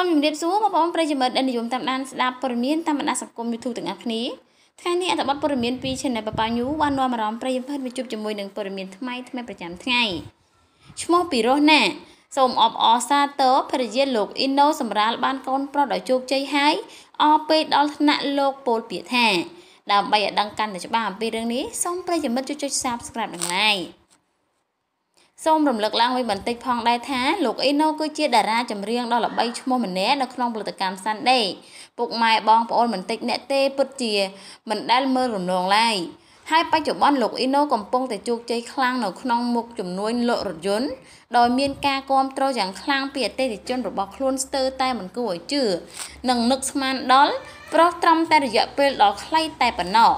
ូមជម្រាបសួរបងប្អូនប្រិយមិត្តដែលនិយមតាមដានស្ដាប់ព័ត៌មានតាមបណ្ដាសង្គម YouTube ទាំងអស់គ្នាថ្ងៃនេះអត្ថបទព័ត៌មានពី Channel ប៉ាប៉ា News បាននាំអារម្មណ៍ប្រិយមិត្តមកជួបជាមួយនឹងព័ត៌មានថ្មីថ្មីប្រចាំថ្ងៃឈ្មោះពីរោះណាសូមអបអរសាទរភរិយាលោកអ៊ីណូសម្រាលបានកូនប្រុសដោយជោគជ័យហើយអរពេកដល់ថ្នាក់លោកពលពាក្យថាដើម្បីឲ្យដឹងកាន់តែច្បាស់អំពីរឿងនេះសូមប្រិយមិត្តជួយចុច Subscribe និង Like សូមរំលឹកឡើងវិញបន្តិចផងដែរថាលោកអ៊ីណូគឺជាតារាចម្រៀងដ៏ល្បីឈ្មោះម្នាក់នៅក្នុងផលិតកម្ម Sunday ពុកម៉ែបងប្អូនមិនតិចអ្នកទេពិតជា មិនដែលមើលរំលងឡើយហើយបច្ចុប្បន្នលោកអ៊ីណូកំពុងតែជោគជ័យខ្លាំងនៅក្នុងមុខជំនួញលក់រថយន្តដោយមានការគ្រប់គ្រងយ៉ាងខ្លាំងពីអតិថិជន របស់ខ្លួនស្ទើរតែមិនគួរឲ្យជឿនិងនឹកស្មានដល់ប្រុសត្រឹមតែរយៈពេលដ៏ខ្លីតែប៉ុណ្ណោះ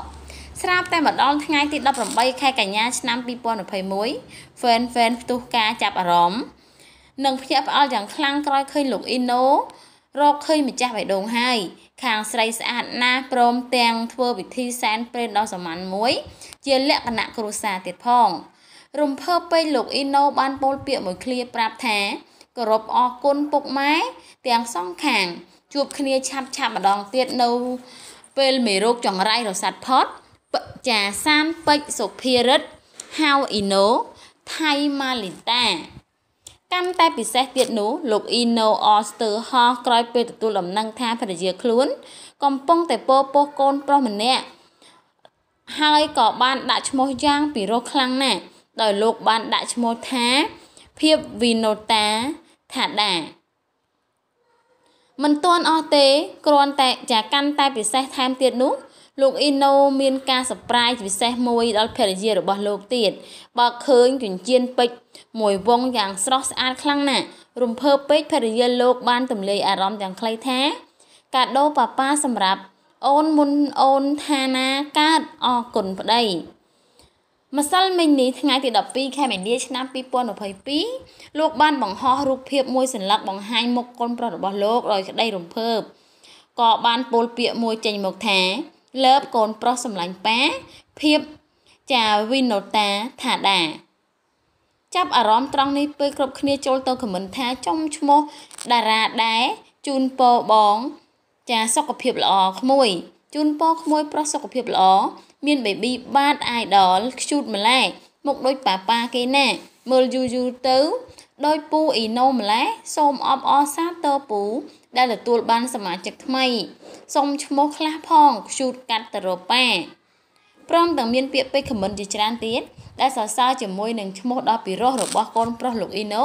ស្រាប់តែម្ដងថ្ងៃទី18ខែកញ្ញាឆ្នាំ2021 Fan Fan ផ្ទុះការចាប់អារម្មណ៍និងភ្ញាក់ផ្អើលយ៉ាងខ្លាំងក្រោយឃើញលោកអ៊ីណូរកឃើញម្ចាស់បេះដូងហើយខាងស្រីស្អាតណាស់ព្រមទាំងធ្វើពិធីសែនព្រេនដ៏សាមញ្ញមួយ ជាលក្ខណៈគ្រួសារទៀតផង រំភើបពេកលោកអ៊ីណូបានពោលពាក្យមួយឃ្លាប្រាប់ថាគោរពអរគុណពុកម៉ែទាំងសងខាង ជួបគ្នាឆាប់ឆាប់ម្ដងទៀតនៅពេលមេរោគចង្រៃរសាត់ផត់ចាសានពេជ្រសុភារិតហៅអ៊ីណូថៃម៉ាលីតាកាន់តែពិសេសទៀតនោះលោកអ៊ីណូអស្ទើហោះក្រោយពេលទទួលដំណឹងថាភរិយាខ្លួនកំពុងតែពោពោះកូនប្រុសម្នាក់ហើយក៏បានដាក់ឈ្មោះយ៉ាងពិរោះខ្លាំងណាស់ដោយលោកបានដាក់ឈ្មោះថាភាពវីណូតាថាដា មិនទាន់អស់ទេគ្រាន់តែចាកាន់តែ ពិសេសថែមទៀតនោះលោកអ៊ីណូមានការសប្រាយពិសេសមួយដល់ភរិយារបស់លោកទៀតបើឃើញកញ្ចៀនពេជ្រមួយវងយ៉ាងស្រស់ស្អាតខ្លាំងណាស់រំភើបពេកភរិយាលោក បានទម្លាយអារម្មណ៍ទាំងខ្លីថាកាដូប៉ាប៉ាសម្រាប់អូនមុនអូនថាណាកើតអរគុណប្តីម្សិលមិញនេះថ្ងៃទី12ខែមីនាឆ្នាំ2022លោកបានបង្ហោះរូបភាពមួយសន្លឹកបង្ហាញមុខកូនប្រុសរបស់លោកដោយក្តីរំភើបក៏បានពោលពាក្យមួយចេញមកថាលើបកូនប្រុសសម្លាញ់ប៉ាភាពចាវិណូតាថាដាចាប់អារម្មណ៍ត្រង់នេះពេលគ្រប់គ្នាចូលទៅខមមិនថាចំឈ្មោះតារាដែរជូនពរបង ចាសុខភាពល្អក្មួយ ជូនពរក្មួយប្រុសសុខភាពល្អមាន បេប៊ីបាទ idol ខ្ជូតម្លែមកដូចប៉ាប៉ាគេណាមើលយូរយូរទៅដោយពូអ៊ីណូម្លេះសូមអបអរសាទរពូដែលទទួល បានសមាជិកថ្មី សូមឈ្មោះខ្លះផង ខ្ជូតកាត់តរប៉ាព្រមទាំងមាន ពាក្យពេចន៍ខមមិនជាច្រើនទៀតដែលសរសើរជាមួយនឹងឈ្មោះដ៏ពិរោះរបស់កូនប្រុសលោកអ៊ីណូ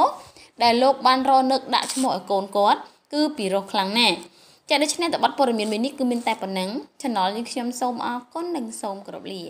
ដែលលោកបានរនឹកដាក់ឈ្មោះឲ្យកូនគាត់គឺពិរោះខ្លាំងណាស់ចាដូច្នេះតបព័ត៌មានមួយនេះគឺមានតែប៉ុណ្ណឹង Channel នេះខ្ញុំសូមអរគុណនិងសូមគោរពលា